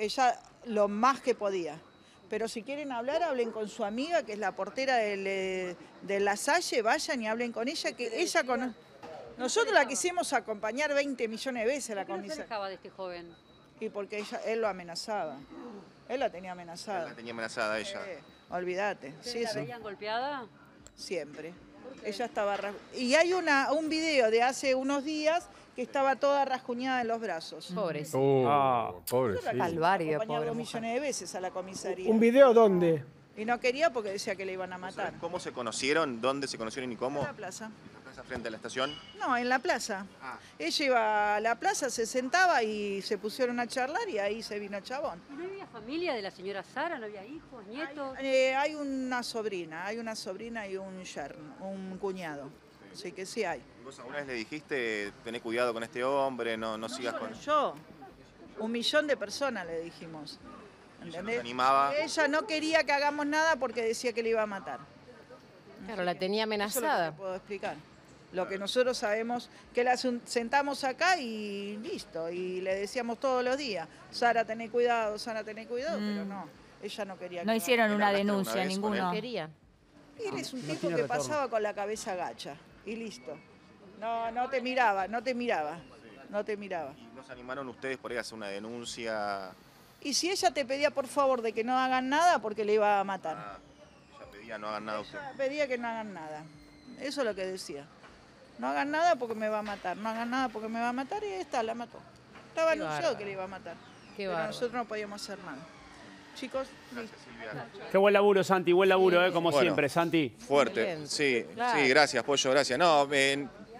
ella lo más que podía. Pero si quieren hablar, hablen con su amiga, que es la portera eh, de, La Salle, vayan y hablen con ella, que ella con... Nosotros la quisimos acompañar 20 millones de veces la comisaría. se qué de este joven? Y porque ella, él lo amenazaba. Él la tenía amenazada. la tenía amenazada ella. olvídate. ¿La veían golpeada? Siempre. Ella estaba... Y hay una, un video de hace unos días que estaba toda rascuñada en los brazos. Uh, oh, ¡Pobre, Oh, ah, pobre, sí. millones de veces a la comisaría. ¿Un video dónde? Y no quería porque decía que le iban a matar. ¿Cómo se conocieron? ¿Dónde se conocieron y cómo? En la plaza. ¿En la plaza frente a la estación? No, en la plaza. Ah. Ella iba a la plaza, se sentaba y se pusieron a charlar y ahí se vino el chabón. ¿Y no había familia de la señora Sara? ¿No había hijos, nietos? Hay, eh, hay una sobrina, hay una sobrina y un yerno, un cuñado así que sí hay. ¿Vos alguna vez le dijiste, tenés cuidado con este hombre, no, no, sigas con... Yo, un millón de personas le dijimos. Ella, no quería que hagamos nada porque decía que le iba a matar. Claro, la tenía amenazada. Eso lo que puedo explicar. Lo que nosotros sabemos, que la sentamos acá y listo, y le decíamos todos los días, Sara, tené cuidado, Sara, tenés cuidado, pero mm. no, ella no quería. No hicieron una denuncia, ninguno. quería. Él es un tipo que pasaba con la cabeza gacha y listo. No, no te miraba, no te miraba, no te miraba. ¿Y animaron ustedes por ahí a hacer una denuncia? Y si ella te pedía por favor de que no hagan nada porque le iba a matar. ella ah, pedía no hagan nada. Ella pedía que no hagan nada. Eso es lo que decía. No hagan nada porque me va a matar, no hagan nada porque me va a matar y esta la mató. Estaba anunciado que le iba a matar. pero nosotros no podíamos hacer nada. Chicos, gracias, Silvia. Qué buen laburo, Santi, buen laburo, eh, como siempre, Santi. Fuerte, sí, sí, gracias, Pollo, gracias. No,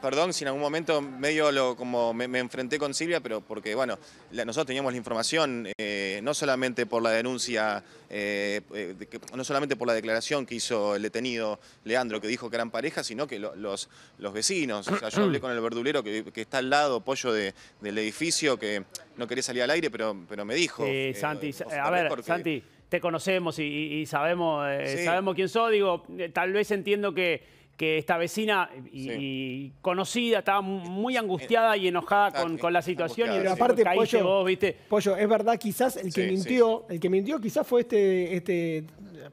perdón si en algún momento medio lo, como me, enfrenté con Silvia, pero porque, bueno, nosotros teníamos la información, eh, no solamente por la denuncia, eh, eh, no solamente por la declaración que hizo el detenido Leandro, que dijo que eran pareja, sino que los, los vecinos. O sea, yo hablé con el verdulero que, está al lado, pollo del edificio, que no quería salir al aire, pero, pero me dijo. Sí, Santi, a ver, Santi, te conocemos y, sabemos, sabemos quién sos. Digo, tal vez entiendo que que esta vecina y, conocida estaba muy angustiada y enojada con, la situación. Y pero aparte, Pollo, ¿viste? es verdad, quizás el que mintió, el que mintió quizás fue este, este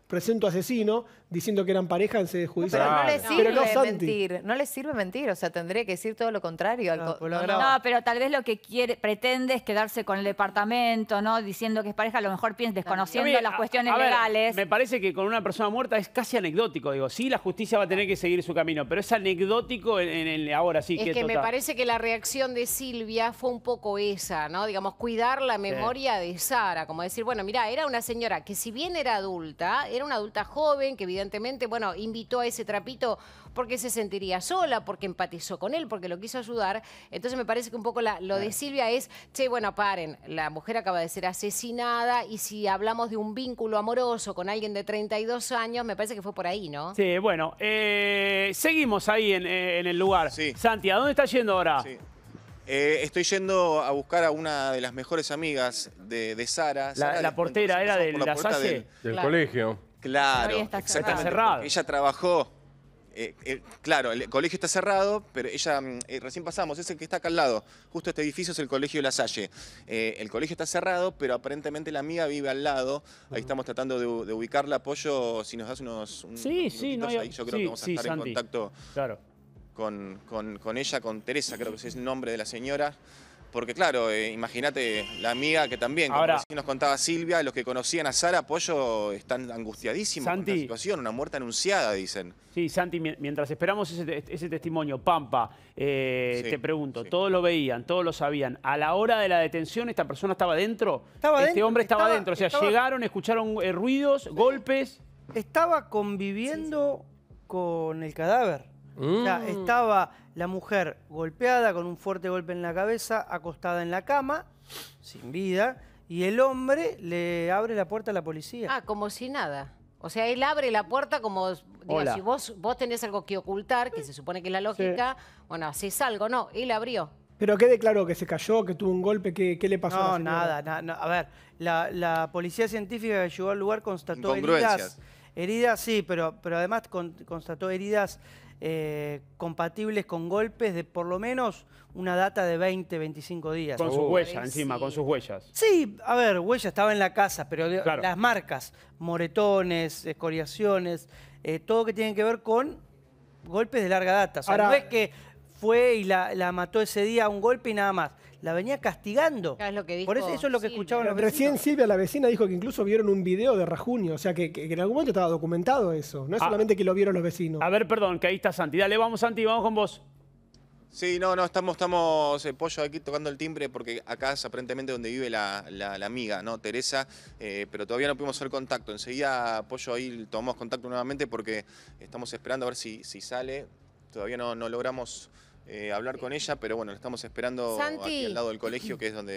presento asesino diciendo que eran pareja en sede judicial. No, pero no le sirve mentir, no le sirve mentir, o sea, tendría que decir todo lo contrario. no, pero tal vez lo que quiere, pretende es quedarse con el departamento, ¿no? Diciendo que es pareja, a lo mejor piensa, desconociendo las cuestiones legales. me parece que con una persona muerta es casi anecdótico, digo, sí, la justicia va a tener que seguir su camino, pero es anecdótico en, el ahora sí. Es que, me parece que la reacción de Silvia fue un poco esa, ¿no? Digamos, cuidar la memoria de Sara, como decir, bueno, mira, era una señora que si bien era adulta, era una adulta joven que evidentemente, bueno, invitó a ese trapito porque se sentiría sola, porque empatizó con él, porque lo quiso ayudar. Entonces me parece que un poco lo de Silvia es, che, bueno, paren, la mujer acaba de ser asesinada y si hablamos de un vínculo amoroso con alguien de 32 años, me parece que fue por ahí, ¿no? Sí, bueno, eh, seguimos ahí eh, en, el lugar. Sí. Santi, ¿a dónde está yendo ahora? Sí. Eh, estoy yendo a buscar a una de las mejores amigas de, Sara. La, portera era de Del, colegio. Claro, está Cerrado. Ella trabajó. Eh, eh, claro, el colegio está cerrado, pero ella, mm, recién pasamos, es el que está acá al lado. Justo este edificio es el colegio de La Salle. el colegio está cerrado, pero aparentemente la amiga vive al lado. Ahí estamos tratando de, de, ubicarla. Apoyo, si nos das unos. sí, sí, no yo creo que vamos a estar en contacto. Claro con, con, ella, con Teresa, creo que ese es el nombre de la señora. Porque claro, eh, imagínate la amiga que también, como Ahora, nos contaba Silvia, los que conocían a Sara Pollo están angustiadísimos con la situación, una muerte anunciada, dicen. Sí, Santi, mientras esperamos ese, testimonio, Pampa, eh, te pregunto, todos lo veían, todos lo sabían, a la hora de la detención esta persona estaba dentro, estaba este hombre estaba, dentro, o sea, llegaron, escucharon eh, ruidos, golpes. Estaba conviviendo con el cadáver. Mm. estaba la mujer golpeada con un fuerte golpe en la cabeza, acostada en la cama, sin vida, y el hombre le abre la puerta a la policía. Ah, como si nada. O sea, él abre la puerta como, si vos, vos tenés algo que ocultar, que se supone que es la lógica, bueno, bueno, es algo, no, él abrió. Pero quede claro que se cayó, que tuvo un golpe, ¿qué, le pasó? No, a la nada, a ver, la, policía científica que llegó al lugar constató heridas. Heridas, sí, pero, pero además constató heridas eh, compatibles con golpes de por lo menos una data de 20, 25 días. Con sus huellas, encima, con sus huellas. Sí, a ver, huellas, estaba en la casa, pero las marcas, moretones, escoriaciones, eh, todo que tiene que ver con golpes de larga data. O sea, no es que fue y la, mató ese día a un golpe y nada más. La venía castigando. lo que Por eso, es lo que escuchaban los Recién Silvia, la vecina, dijo que incluso vieron un video de Rajunio. O sea, que, en algún momento estaba documentado eso. No es ah. solamente que lo vieron los vecinos. A ver, perdón, que ahí está Santi. Dale, vamos Santi, vamos con vos. Sí, no, no, estamos, estamos eh, pollo aquí tocando el timbre porque acá es aparentemente donde vive la, amiga, ¿no? Teresa, eh, pero todavía no pudimos hacer contacto. Enseguida, pollo, ahí tomamos contacto nuevamente porque estamos esperando a ver si, si sale. Todavía no, no logramos eh, hablar con ella, pero bueno, la estamos esperando aquí al lado del colegio, que es donde